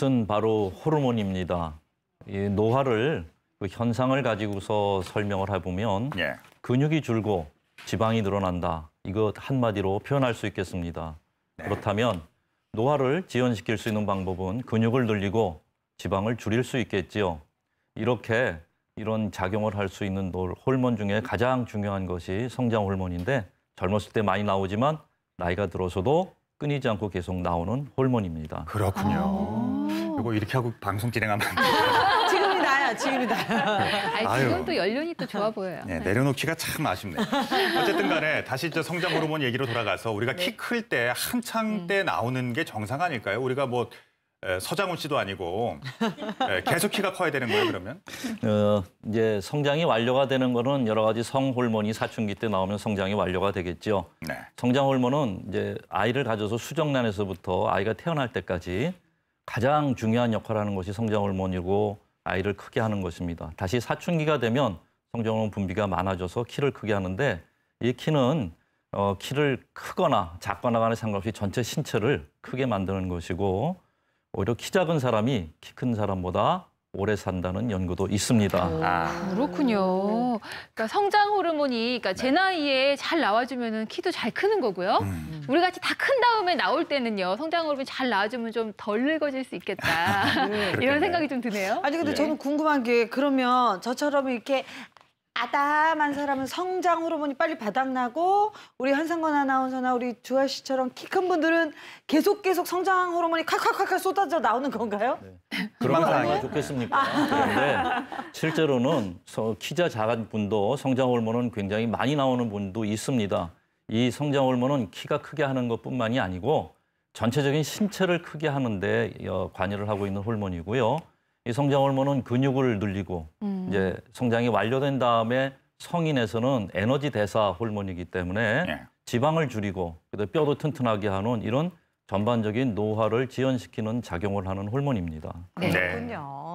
이 것은 바로 호르몬입니다. 이 노화를 그 현상을 가지고서 설명을 해보면 예. 근육이 줄고 지방이 늘어난다. 이것 한마디로 표현할 수 있겠습니다. 네. 그렇다면 노화를 지연시킬 수 있는 방법은 근육을 늘리고 지방을 줄일 수 있겠지요. 이렇게 이런 작용을 할 수 있는 호르몬 중에 가장 중요한 것이 성장 호르몬인데 젊었을 때 많이 나오지만 나이가 들어서도 끊이지 않고 계속 나오는 호르몬입니다. 그렇군요. 아. 이거 이렇게 하고 방송 진행하면 안 돼요. 지금이 나야, 지금이 나야. 네. 아니, 아 지금 또 연륜이 또 좋아 보여요. 네, 네. 내려놓기가 참 아쉽네요. 어쨌든 간에 다시 이제 성장 호르몬 얘기로 돌아가서 우리가 네. 키클 때 한창 음. 때 나오는 게 정상 아닐까요? 우리가 뭐 서장훈 씨도 아니고 계속 키가 커야 되는 거예요 그러면? 어, 이제 성장이 완료가 되는 거는 여러 가지 성 호르몬이 사춘기 때 나오면 성장이 완료가 되겠죠. 네. 성장 호르몬은 이제 아이를 가져서 수정란에서부터 아이가 태어날 때까지 가장 중요한 역할하는 것이 성장 호르몬이고 아이를 크게 하는 것입니다. 다시 사춘기가 되면 성장 호르몬 분비가 많아져서 키를 크게 하는데 이 키는 어, 키를 크거나 작거나 간에 상관없이 전체 신체를 크게 만드는 것이고 오히려 키 작은 사람이 키 큰 사람보다 오래 산다는 연구도 있습니다. 오, 어, 아. 그렇군요. 그러니까 성장 호르몬이 그러니까 네. 제 나이에 잘 나와주면 키도 잘 크는 거고요. 음. 우리 같이 다 큰 다음에 나올 때는요. 성장 호르몬 이잘 나와주면 좀 덜 늙어질 수 있겠다. 음, 이런 생각이 좀 드네요. 아니 근데 예. 저는 궁금한 게 그러면 저처럼 이렇게 아담한 사람은 성장 호르몬이 빨리 바닥나고 우리 한상건 아나운서나 우리 주아 씨처럼 키 큰 분들은 계속 계속 성장 호르몬이 칼칼칼칼 쏟아져 나오는 건가요? 네. 그런 상황이 좋겠습니까? 그런데 아. 네, 네. 실제로는 키자 작은 분도 성장 호르몬은 굉장히 많이 나오는 분도 있습니다. 이 성장 호르몬은 키가 크게 하는 것뿐만이 아니고 전체적인 신체를 크게 하는데 어, 관여를 하고 있는 호르몬이고요. 이 성장 호르몬은 근육을 늘리고 음. 이제 성장이 완료된 다음에 성인에서는 에너지 대사 호르몬이기 때문에 예. 지방을 줄이고 그다음에 뼈도 튼튼하게 하는 이런 전반적인 노화를 지연시키는 작용을 하는 호르몬입니다. 아, 네. 그렇군요.